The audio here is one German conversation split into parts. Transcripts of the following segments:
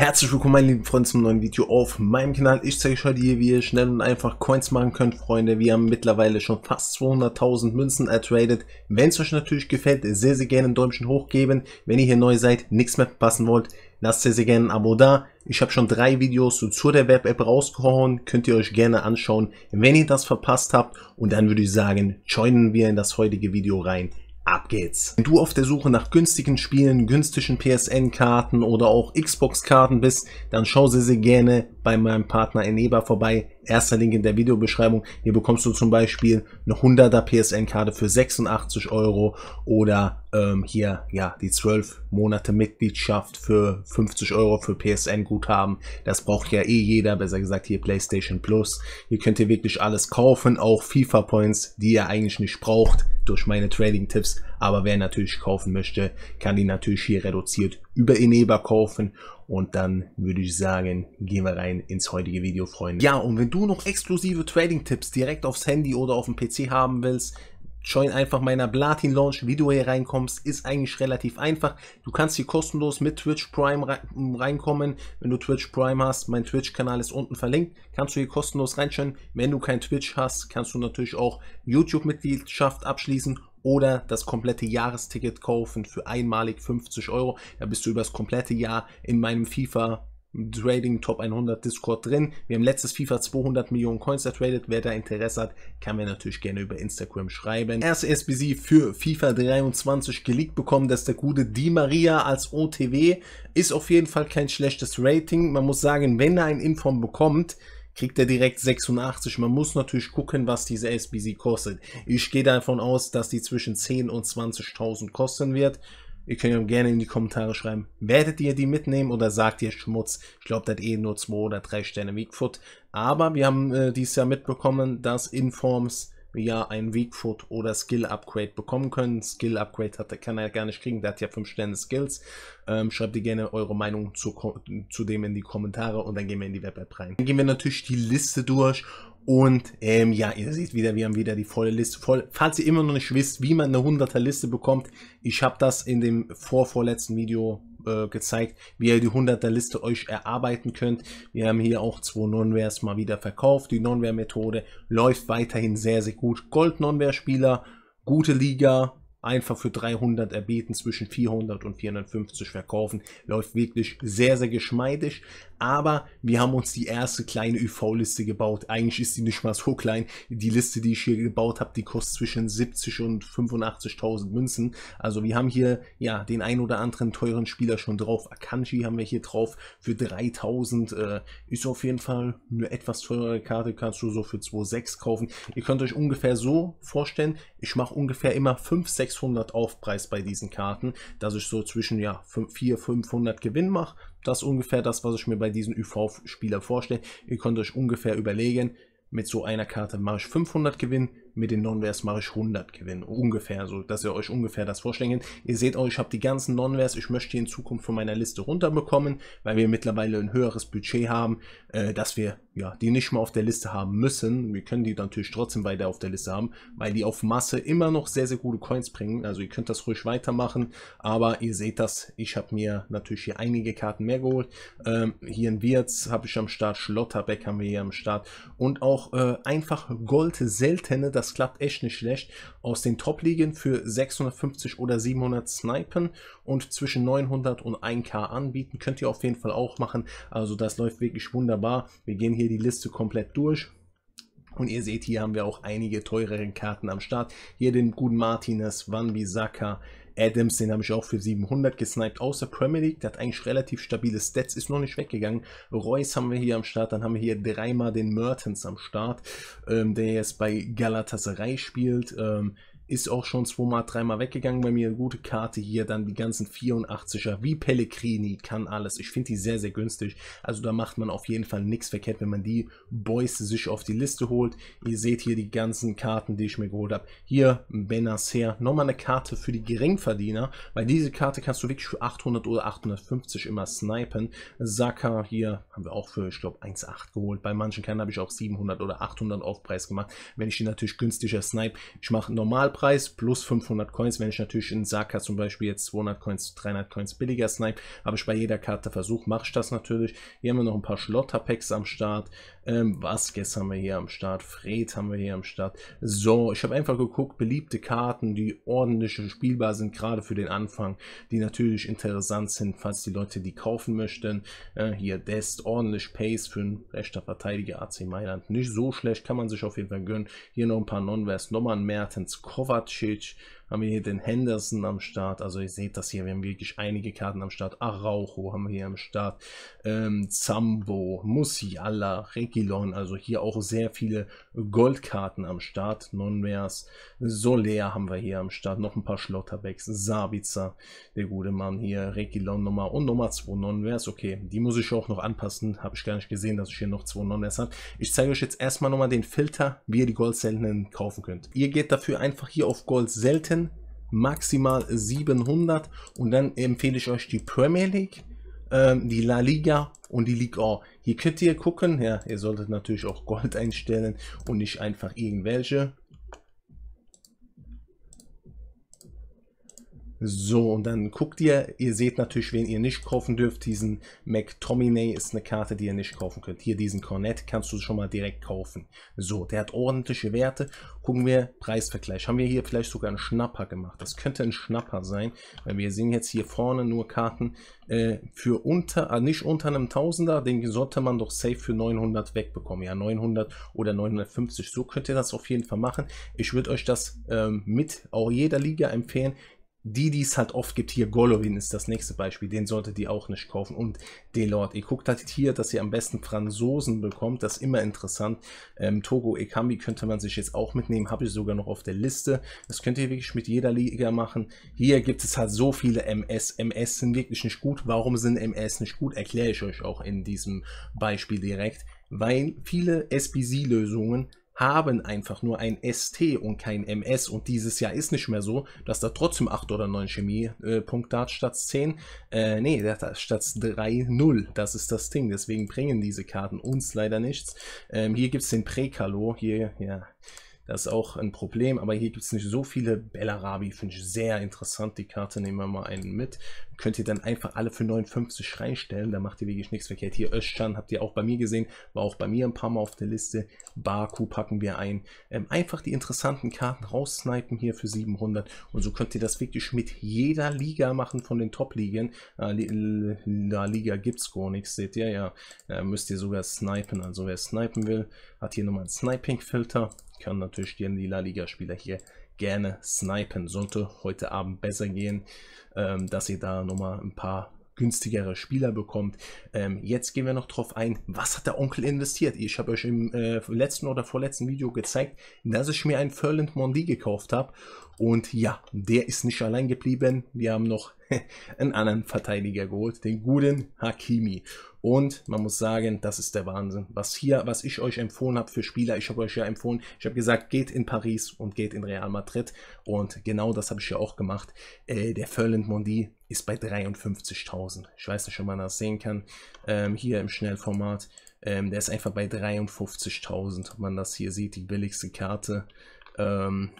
Herzlich willkommen, meine lieben Freunde, zum neuen Video auf meinem Kanal. Ich zeige euch heute hier, wie ihr schnell und einfach Coins machen könnt, Freunde. Wir haben mittlerweile schon fast 200.000 Münzen ertradet. Wenn es euch natürlich gefällt, sehr, sehr gerne ein Däumchen hochgeben. Wenn ihr hier neu seid, nichts mehr verpassen wollt, lasst sehr, sehr gerne ein Abo da. Ich habe schon drei Videos zu der Web-App rausgehauen, könnt ihr euch gerne anschauen, wenn ihr das verpasst habt. Und dann würde ich sagen, joinen wir in das heutige Video rein. Ab geht's. Wenn du auf der Suche nach günstigen Spielen, günstigen PSN-Karten oder auch Xbox-Karten bist, dann schau sehr, sehr gerne bei meinem Partner Eneba vorbei. Erster Link in der Videobeschreibung. Hier bekommst du zum Beispiel eine 100er PSN-Karte für 86 Euro oder ähm, hier ja die 12 Monate Mitgliedschaft für 50 Euro für PSN-Guthaben. Das braucht ja eh jeder, besser gesagt hier PlayStation Plus. Hier könnt ihr wirklich alles kaufen, auch FIFA-Points, die ihr eigentlich nicht braucht durch meine Trading-Tipps aber wer natürlich kaufen möchte, kann die natürlich hier reduziert über Eneba kaufen. Und dann würde ich sagen, gehen wir rein ins heutige Video, Freunde. Ja, und wenn du noch exklusive Trading-Tipps direkt aufs Handy oder auf dem PC haben willst, join einfach meiner Platin Launch, wie du hier reinkommst, ist eigentlich relativ einfach. Du kannst hier kostenlos mit Twitch Prime mm, reinkommen, wenn du Twitch Prime hast. Mein Twitch-Kanal ist unten verlinkt, kannst du hier kostenlos reinschauen. Wenn du kein Twitch hast, kannst du natürlich auch YouTube-Mitgliedschaft abschließen oder das komplette Jahresticket kaufen für einmalig 50 Euro. Da bist du über das komplette Jahr in meinem FIFA Trading Top 100 Discord drin. Wir haben letztes FIFA 200 Millionen Coins ertradet. Wer da Interesse hat, kann mir natürlich gerne über Instagram schreiben. Erste SBC für FIFA 23 geleakt bekommen. dass der gute Di Maria als OTW. Ist auf jeden Fall kein schlechtes Rating. Man muss sagen, wenn er ein Inform bekommt, kriegt er direkt 86. Man muss natürlich gucken, was diese SBC kostet. Ich gehe davon aus, dass die zwischen 10.000 und 20.000 kosten wird. Ihr könnt ja gerne in die Kommentare schreiben, werdet ihr die mitnehmen oder sagt ihr Schmutz? Ich glaube, das eh nur 2 oder 3 Sterne Weakfoot. Aber wir haben äh, dieses Jahr mitbekommen, dass Informs ja ein Weakfoot oder Skill Upgrade bekommen können. Skill Upgrade hat, kann er gar nicht kriegen, der hat ja 5 Sterne Skills. Ähm, schreibt ihr gerne eure Meinung zu, zu dem in die Kommentare und dann gehen wir in die Web-App rein. Dann gehen wir natürlich die Liste durch und ähm, ja, ihr seht wieder, wir haben wieder die volle Liste voll. Falls ihr immer noch nicht wisst, wie man eine 100er Liste bekommt, ich habe das in dem vorvorletzten Video äh, gezeigt, wie ihr die 100er Liste euch erarbeiten könnt. Wir haben hier auch zwei Nonwares mal wieder verkauft. Die Nonware Methode läuft weiterhin sehr, sehr gut. Gold Nonware Spieler, gute Liga, einfach für 300 erbeten, zwischen 400 und 450 verkaufen. Läuft wirklich sehr, sehr geschmeidig. Aber wir haben uns die erste kleine UV-Liste gebaut. Eigentlich ist die nicht mal so klein. Die Liste, die ich hier gebaut habe, die kostet zwischen 70 und 85.000 Münzen. Also wir haben hier ja den ein oder anderen teuren Spieler schon drauf. Akanji haben wir hier drauf für 3.000. Äh, ist auf jeden Fall eine etwas teurere Karte. Kannst du so für 2,6 kaufen. Ihr könnt euch ungefähr so vorstellen. Ich mache ungefähr immer 5, 6 600 Aufpreis bei diesen Karten, dass ich so zwischen ja 400, 500 Gewinn mache. Das ist ungefähr das, was ich mir bei diesen UV-Spielern vorstelle. Ihr könnt euch ungefähr überlegen, mit so einer Karte mache ich 500 Gewinn, mit den non vers mache ich 100 Gewinn. Ungefähr, so dass ihr euch ungefähr das vorstellen könnt. Ihr seht auch, ich habe die ganzen non vers Ich möchte die in Zukunft von meiner Liste runterbekommen, weil wir mittlerweile ein höheres Budget haben, äh, dass wir ja, die nicht mehr auf der Liste haben müssen. Wir können die natürlich trotzdem weiter auf der Liste haben, weil die auf Masse immer noch sehr, sehr gute Coins bringen. Also ihr könnt das ruhig weitermachen. Aber ihr seht das, ich habe mir natürlich hier einige Karten mehr geholt. Ähm, hier in Wirtz habe ich am Start, Schlotterbeck haben wir hier am Start. Und auch äh, einfach Gold seltene, das das klappt echt nicht schlecht, aus den Top-Ligen für 650 oder 700 snipen und zwischen 900 und 1k anbieten. Könnt ihr auf jeden Fall auch machen. Also das läuft wirklich wunderbar. Wir gehen hier die Liste komplett durch. Und ihr seht, hier haben wir auch einige teureren Karten am Start. Hier den guten Martinez, Van Bissaka, Adams, den habe ich auch für 700 gesniped, außer Premier League, der hat eigentlich relativ stabile Stats, ist noch nicht weggegangen. Reus haben wir hier am Start, dann haben wir hier dreimal den Mertens am Start, ähm, der jetzt bei Galatasaray spielt. Ähm, ist auch schon zweimal, dreimal weggegangen bei mir. Eine gute Karte hier, dann die ganzen 84er, wie Pellegrini, kann alles. Ich finde die sehr, sehr günstig. Also da macht man auf jeden Fall nichts verkehrt, wenn man die Boys sich auf die Liste holt. Ihr seht hier die ganzen Karten, die ich mir geholt habe. Hier Benacer, nochmal eine Karte für die Geringverdiener, weil diese Karte kannst du wirklich für 800 oder 850 immer snipen. Saka hier haben wir auch für, ich glaube, 1,8 geholt. Bei manchen Kernen habe ich auch 700 oder 800 Aufpreis gemacht. Wenn ich die natürlich günstiger snipe, ich mache normal Startpreis plus 500 Coins. Wenn ich natürlich in Saka zum Beispiel jetzt 200 Coins, 300 Coins billiger snipe, habe ich bei jeder Karte versucht, mache ich das natürlich. Hier haben wir noch ein paar Schlotter-Packs am Start. Ähm, Vasquez haben wir hier am Start, Fred haben wir hier am Start. So, ich habe einfach geguckt, beliebte Karten, die ordentlich spielbar sind, gerade für den Anfang, die natürlich interessant sind, falls die Leute die kaufen möchten. Äh, hier Dest, ordentlich Pace für einen rechter Verteidiger AC Mailand. Nicht so schlecht, kann man sich auf jeden Fall gönnen. Hier noch ein paar Non-Vers, nochmal ein Mertens, Koffer Kovacic, haben wir hier den Henderson am Start. Also ihr seht das hier, wir haben wirklich einige Karten am Start. Araujo haben wir hier am Start. Ähm, Zambo, Musiala, Regilon. Also hier auch sehr viele Goldkarten am Start. Nonvers, Soler haben wir hier am Start. Noch ein paar Schlotterbacks. Sabitzer, der gute Mann hier. Regilon Nummer und Nummer 2 Nonvers. Okay, die muss ich auch noch anpassen. Habe ich gar nicht gesehen, dass ich hier noch 2 Nonvers habe. Ich zeige euch jetzt erstmal nochmal den Filter, wie ihr die Gold seltenen kaufen könnt. Ihr geht dafür einfach hier auf Gold selten maximal 700 und dann empfehle ich euch die Premier League, ähm, die La Liga und die Liga A. Hier könnt ihr gucken, ja, ihr solltet natürlich auch Gold einstellen und nicht einfach irgendwelche. So, und dann guckt ihr, ihr seht natürlich, wen ihr nicht kaufen dürft. Diesen McTominay ist eine Karte, die ihr nicht kaufen könnt. Hier diesen Cornet kannst du schon mal direkt kaufen. So, der hat ordentliche Werte. Gucken wir, Preisvergleich. Haben wir hier vielleicht sogar einen Schnapper gemacht. Das könnte ein Schnapper sein, weil wir sehen jetzt hier vorne nur Karten äh, für unter, äh, nicht unter einem Tausender. Den sollte man doch safe für 900 wegbekommen. Ja, 900 oder 950. So könnt ihr das auf jeden Fall machen. Ich würde euch das ähm, mit auch jeder Liga empfehlen, die, die es halt oft gibt, hier Golovin ist das nächste Beispiel, den solltet ihr auch nicht kaufen und Delort. Ihr guckt halt hier, dass ihr am besten Franzosen bekommt, das ist immer interessant. Ähm, Togo Ekambi könnte man sich jetzt auch mitnehmen, habe ich sogar noch auf der Liste. Das könnt ihr wirklich mit jeder Liga machen. Hier gibt es halt so viele MS. MS sind wirklich nicht gut. Warum sind MS nicht gut, erkläre ich euch auch in diesem Beispiel direkt, weil viele SBC-Lösungen haben einfach nur ein ST und kein MS. Und dieses Jahr ist nicht mehr so, dass da trotzdem 8 oder 9 Chemie-Punkt statt 10. Äh, nee, statt 3-0. Das ist das Ding. Deswegen bringen diese Karten uns leider nichts. Ähm, hier gibt es den Prekalo. Hier, ja. Das ist auch ein Problem, aber hier gibt es nicht so viele. Bellarabi finde ich sehr interessant. Die Karte nehmen wir mal einen mit. Könnt ihr dann einfach alle für 59 reinstellen. Da macht ihr wirklich nichts verkehrt. Hier Özcan habt ihr auch bei mir gesehen. War auch bei mir ein paar Mal auf der Liste. Baku packen wir ein. Ähm, einfach die interessanten Karten raussnipen hier für 700. Und so könnt ihr das wirklich mit jeder Liga machen von den Top-Ligen. Äh, La Liga gibt es gar nichts, seht ihr. Ja, äh, müsst ihr sogar snipen. Also wer snipen will, hat hier nochmal einen Sniping-Filter kann natürlich gerne die La Liga-Spieler hier gerne snipen. Sollte heute Abend besser gehen, ähm, dass ihr da nochmal ein paar günstigere Spieler bekommt. Ähm, jetzt gehen wir noch drauf ein, was hat der Onkel investiert? Ich habe euch im äh, letzten oder vorletzten Video gezeigt, dass ich mir einen Ferland Mondi gekauft habe. Und ja, der ist nicht allein geblieben. Wir haben noch einen anderen Verteidiger geholt, den guten Hakimi. Und man muss sagen, das ist der Wahnsinn. Was hier, was ich euch empfohlen habe für Spieler, ich habe euch ja empfohlen, ich habe gesagt, geht in Paris und geht in Real Madrid. Und genau das habe ich ja auch gemacht. Äh, der Ferland Mondi ist bei 53.000. Ich weiß nicht, ob man das sehen kann. Ähm, hier im Schnellformat. Ähm, der ist einfach bei 53.000. Ob man das hier sieht, die billigste Karte. Ähm,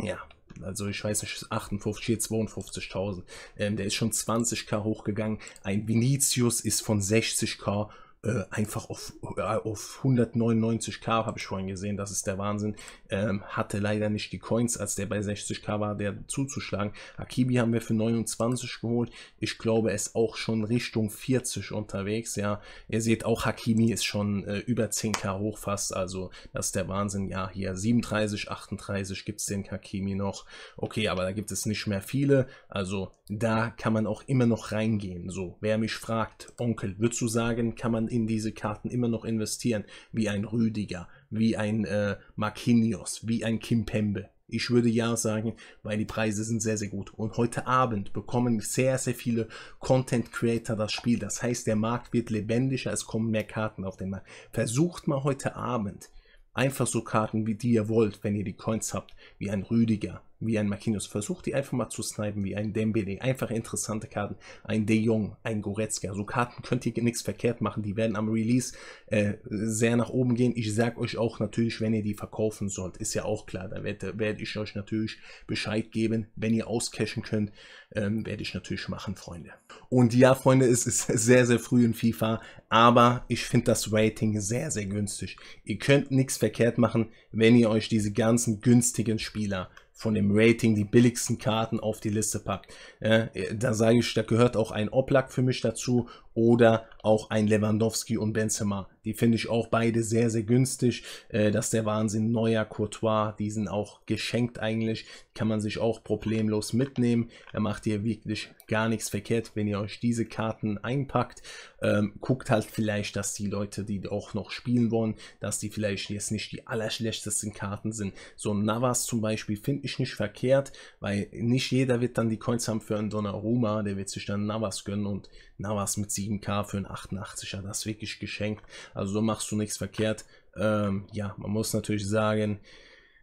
ja, also ich weiß nicht, 58, 52.000. Ähm, der ist schon 20k hochgegangen. Ein Vinicius ist von 60k äh, einfach auf, äh, auf 199k, habe ich vorhin gesehen, das ist der Wahnsinn. Ähm, hatte leider nicht die Coins, als der bei 60k war, der zuzuschlagen. Akibi haben wir für 29 geholt. Ich glaube, er ist auch schon Richtung 40 unterwegs. Ja, ihr seht auch, Hakimi ist schon äh, über 10k hoch fast. Also, das ist der Wahnsinn. Ja, hier 37, 38 gibt es den Hakimi noch. Okay, aber da gibt es nicht mehr viele. Also, da kann man auch immer noch reingehen. So, wer mich fragt, Onkel, würdest du sagen, kann man in diese Karten immer noch investieren, wie ein Rüdiger, wie ein äh, Marquinhos, wie ein Kimpembe. Ich würde ja sagen, weil die Preise sind sehr, sehr gut. Und heute Abend bekommen sehr, sehr viele Content Creator das Spiel. Das heißt, der Markt wird lebendiger, es kommen mehr Karten auf den Markt. Versucht mal heute Abend einfach so Karten, wie die ihr wollt, wenn ihr die Coins habt, wie ein Rüdiger, wie ein Marquinhos. Versucht die einfach mal zu snipen wie ein Dembele. Einfach interessante Karten. Ein De Jong, ein Goretzka. So Karten könnt ihr nichts verkehrt machen. Die werden am Release äh, sehr nach oben gehen. Ich sag euch auch natürlich, wenn ihr die verkaufen sollt, ist ja auch klar. Da werde werd ich euch natürlich Bescheid geben. Wenn ihr auscashen könnt, ähm, werde ich natürlich machen, Freunde. Und ja, Freunde, es ist sehr, sehr früh in FIFA, aber ich finde das Rating sehr, sehr günstig. Ihr könnt nichts verkehrt machen, wenn ihr euch diese ganzen günstigen Spieler von dem Rating die billigsten Karten auf die Liste packt. Äh, da sage ich, da gehört auch ein Oblak für mich dazu oder auch ein Lewandowski und Benzema. Die finde ich auch beide sehr, sehr günstig. Äh, das ist der Wahnsinn. Neuer Courtois, die sind auch geschenkt eigentlich. Kann man sich auch problemlos mitnehmen. Er macht hier wirklich gar nichts verkehrt, wenn ihr euch diese Karten einpackt. Ähm, guckt halt vielleicht, dass die Leute, die auch noch spielen wollen, dass die vielleicht jetzt nicht die allerschlechtesten Karten sind. So ein Navas zum Beispiel finde ich nicht verkehrt, weil nicht jeder wird dann die Coins haben für einen Donnarumma. Der wird sich dann Navas gönnen und Navas mit 7k für einen 88er, das ist wirklich geschenkt. Also so machst du nichts verkehrt. Ähm, ja, man muss natürlich sagen,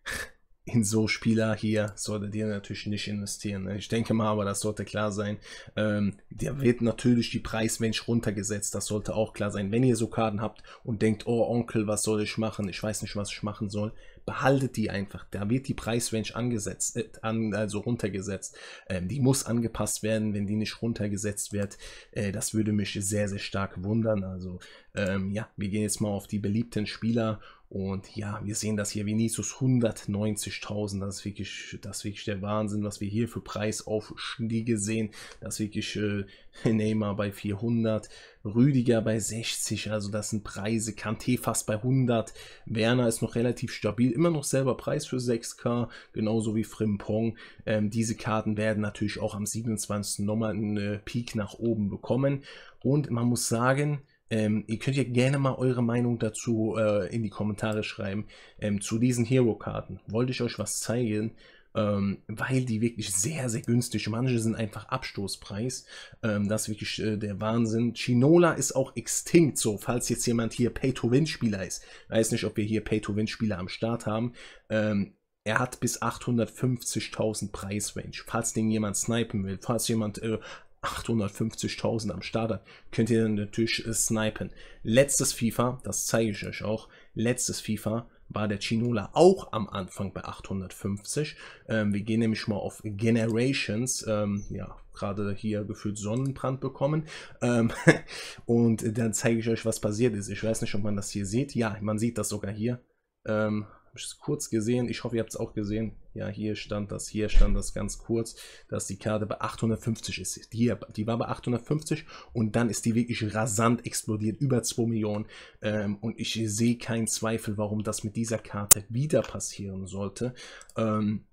in so Spieler hier solltet ihr natürlich nicht investieren. Ne? Ich denke mal, aber das sollte klar sein. Ähm, der wird natürlich die Preismensch runtergesetzt. Das sollte auch klar sein. Wenn ihr so Karten habt und denkt, oh Onkel, was soll ich machen? Ich weiß nicht, was ich machen soll. Behaltet die einfach. Da wird die Preisrange angesetzt, äh, an, also runtergesetzt. Ähm, die muss angepasst werden. Wenn die nicht runtergesetzt wird, äh, das würde mich sehr, sehr stark wundern. Also ähm, ja, wir gehen jetzt mal auf die beliebten Spieler und ja, wir sehen das hier, Vinicius 190.000, das ist wirklich, das ist wirklich der Wahnsinn, was wir hier für Preisaufstiege sehen. Das ist wirklich äh, Neymar bei 400, Rüdiger bei 60, also das sind Preise, Kanté fast bei 100, Werner ist noch relativ stabil, immer noch selber Preis für 6K, genauso wie Frimpong. Ähm, diese Karten werden natürlich auch am 27. nochmal einen äh, Peak nach oben bekommen und man muss sagen, ähm, ihr könnt ja gerne mal eure Meinung dazu äh, in die Kommentare schreiben. Ähm, zu diesen Hero-Karten wollte ich euch was zeigen, ähm, weil die wirklich sehr, sehr günstig. sind. Manche sind einfach Abstoßpreis. Ähm, das ist wirklich äh, der Wahnsinn. Chinola ist auch extinct, so falls jetzt jemand hier Pay-to-Win-Spieler ist. Weiß nicht, ob wir hier Pay-to-Win-Spieler am Start haben. Ähm, er hat bis 850.000 Preisrange. Falls den jemand snipen will, falls jemand äh, 850.000 am Start Starter, könnt ihr natürlich äh, snipen. Letztes FIFA, das zeige ich euch auch, letztes FIFA war der Chinola auch am Anfang bei 850. Ähm, wir gehen nämlich mal auf Generations, ähm, ja, gerade hier gefühlt Sonnenbrand bekommen. Ähm, und dann zeige ich euch, was passiert ist. Ich weiß nicht, ob man das hier sieht. Ja, man sieht das sogar hier. Ähm, habe ich es kurz gesehen. Ich hoffe, ihr habt es auch gesehen. Ja, hier stand das, hier stand das ganz kurz, dass die Karte bei 850 ist. Die, die war bei 850 und dann ist die wirklich rasant explodiert, über 2 Millionen. Ähm, und ich sehe keinen Zweifel, warum das mit dieser Karte wieder passieren sollte. Ähm,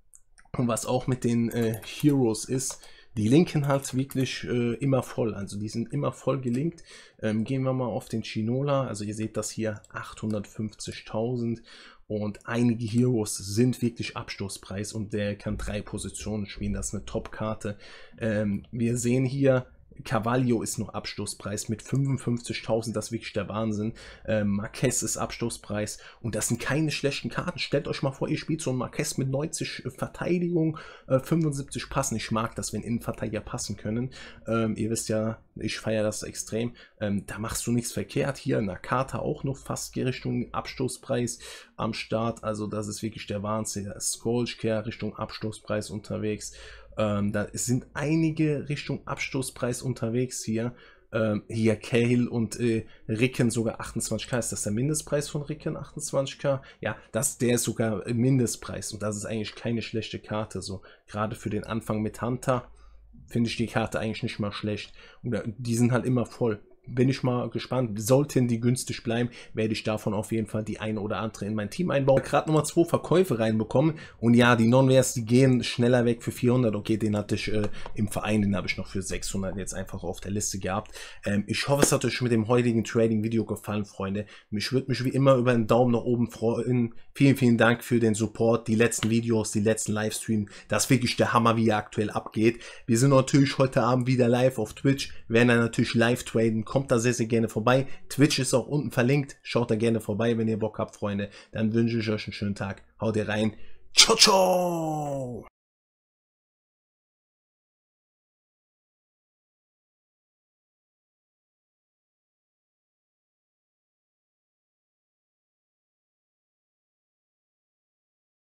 und was auch mit den äh, Heroes ist, die linken halt wirklich äh, immer voll. Also die sind immer voll gelinkt. Ähm, gehen wir mal auf den Chinola. Also ihr seht das hier 850.000 und einige Heroes sind wirklich Abstoßpreis und der kann drei Positionen spielen. Das ist eine Top-Karte. Ähm, wir sehen hier Carvalho ist noch Abstoßpreis mit 55.000, das ist wirklich der Wahnsinn. Ähm, Marquez ist Abstoßpreis und das sind keine schlechten Karten. Stellt euch mal vor, ihr spielt so ein Marquez mit 90 äh, Verteidigung, äh, 75 Passen. Ich mag das, wenn Innenverteidiger passen können. Ähm, ihr wisst ja, ich feiere das extrem. Ähm, da machst du nichts verkehrt. Hier in der Karte auch noch fast Richtung Abstoßpreis am Start. Also das ist wirklich der Wahnsinn. Skolschker Richtung Abstoßpreis unterwegs. Ähm, da sind einige Richtung Abstoßpreis unterwegs hier. Ähm, hier Cahill und äh, Ricken sogar 28k. Ist das der Mindestpreis von Ricken? 28k? Ja, das, der ist sogar Mindestpreis und das ist eigentlich keine schlechte Karte. So, gerade für den Anfang mit Hunter finde ich die Karte eigentlich nicht mal schlecht. Und die sind halt immer voll bin ich mal gespannt. Sollten die günstig bleiben, werde ich davon auf jeden Fall die eine oder andere in mein Team einbauen. Gerade nochmal zwei Verkäufe reinbekommen. Und ja, die Non-Wares, die gehen schneller weg für 400. Okay, den hatte ich äh, im Verein, den habe ich noch für 600 jetzt einfach auf der Liste gehabt. Ähm, ich hoffe, es hat euch mit dem heutigen Trading-Video gefallen, Freunde. Ich würde mich wie immer über einen Daumen nach oben freuen. Vielen, vielen Dank für den Support, die letzten Videos, die letzten Livestreams. Das ist wirklich der Hammer, wie er aktuell abgeht. Wir sind natürlich heute Abend wieder live auf Twitch, werden dann natürlich live traden können. Kommt da sehr, sehr gerne vorbei. Twitch ist auch unten verlinkt. Schaut da gerne vorbei, wenn ihr Bock habt, Freunde. Dann wünsche ich euch einen schönen Tag. Haut rein. Ciao, ciao!